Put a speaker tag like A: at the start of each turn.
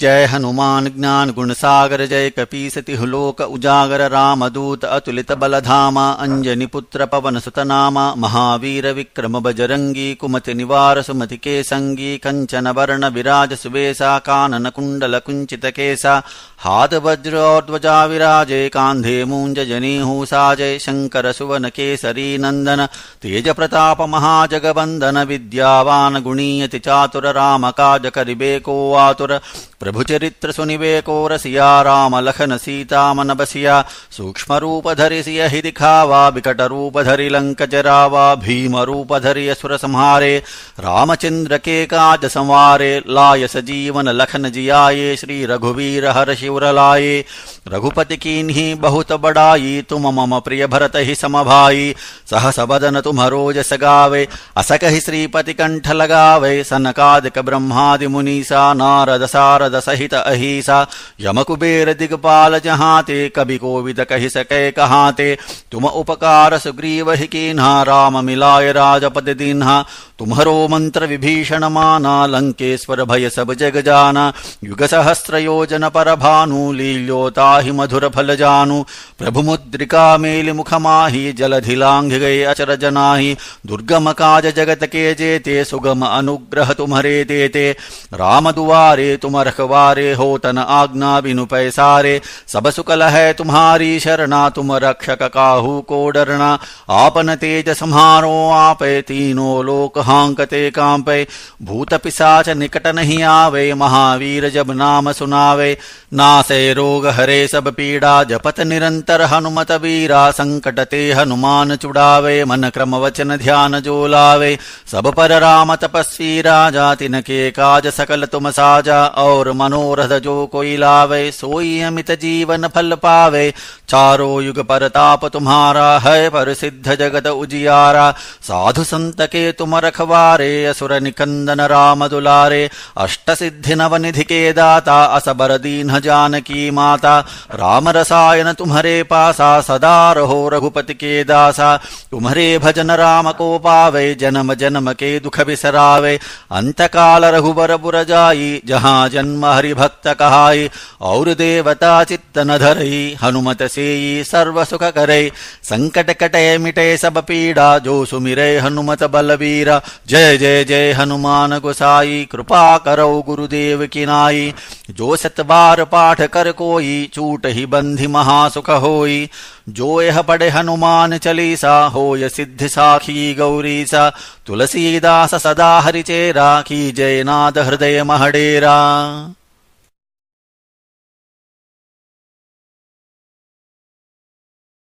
A: जय हनुमान ज्ञान गुण सागर जय कपीसति लोक उजागर राम दूत अतुलित बलधामा अंजनी पुत्र पवन सुतनामा महावीर विक्रम बजरंगी कुमति निवार सुमति के संगी कंचन वर्ण विराज सुबेसा कानन कुंडल कुंचित केसा हाथ वज्र और ध्वजा विराजे कांधे मूंज जनी साजे शंकर सुवन केसरी नंदन तेज प्रताप महाजगबंदन विद्यावान गुणीयति चातुर राम काज करिबे को आतुर प्रभुचरित्र सुनिवे कोर सिया राम लखन सीता मन बसिया सूक्ष्म रूप धरि सिय हि दिखावा विकट रूप धरि लंक जरावा भीम रूप धरि असुर संहारे रामचंद्र के काज संवारे लाय सजीवन लखन जियाये श्री रघुवीर हर शिवर लाये रघुपति कीन्ही बहुत बड़ाई तुम मम प्रिय भरत ही समभाई सहस बदन तुम रोज सगावे असक ही श्रीपति कंठ लगावे सनकादिक ब्रह्मादि मुनीसा नारद सार नारद सहित अहिसा यम कुबेर दिग्पाल जहाते कवि कोविद कहि सके कहाते तुम उपकार सुग्रीव ही की राम मिलाय राजपद दिन्हा तुम्हरो मंत्र विभीषण माना लंकेश्वर भय सब जग जाना युग सहस्र योजन पर भानु लील्योता मधुर फल जानु प्रभु मुद्रिका मेल मुख माही जलधि लांघ गए अचर जनाही दुर्गम काज जगत के जेते सुगम अनुग्रह तुम्हरे देते राम दुआरे तुम रखवारे हो तन आज्ञा बिनु पैसारे सब सुकल है तुम्हारी शरणा तुम रक्षक काहू को डरना आपन तेज संहारो आपे तीनों लोक कहांकते कांपे भूत पिशाच निकट नहीं आवे महावीर जब नाम सुनावे नासे रोग हरे सब पीड़ा जपत निरंतर हनुमत वीरा संकट ते हनुमान चुड़ावे मन क्रम वचन ध्यान जो लावे सब पर राम तपस्वी राजा तिन के काज सकल तुम साजा और मनोरथ जो कोई लावे सोई अमित जीवन फल पावे चारो युग पर ताप तुम्हारा है पर सिद्ध जगत उजियारा साधु संत के तुम रख अष्ट सिद्धि नव निधि के दाता असबर दीन जानकी माता राम रसायन तुम्हरे पासा सदा रहो रघुपति के दासा तुम्हरे भजन राम को पावे जन्म जन्म के दुख बिसरावे अंत काल रघुबर बुर जायी जहाँ जन्म हरि भक्त कहाई और देवता चित्त न धरई हनुमत से सर्व सुख करे संकट कटे मिटे सब पीड़ा जो सुमिरे हनुमत बलवीरा जय जय जय हनुमान गोसाई कृपा करो गुरुदेव की नाई जो सतबार पाठ कर कोई चूट ही बंधी महासुख होई जो यह पढ़े हनुमान चलीसा हो य सिद्ध साखी सा तुलसीदास सदा हरिचेरा की नाद हृदय महडेरा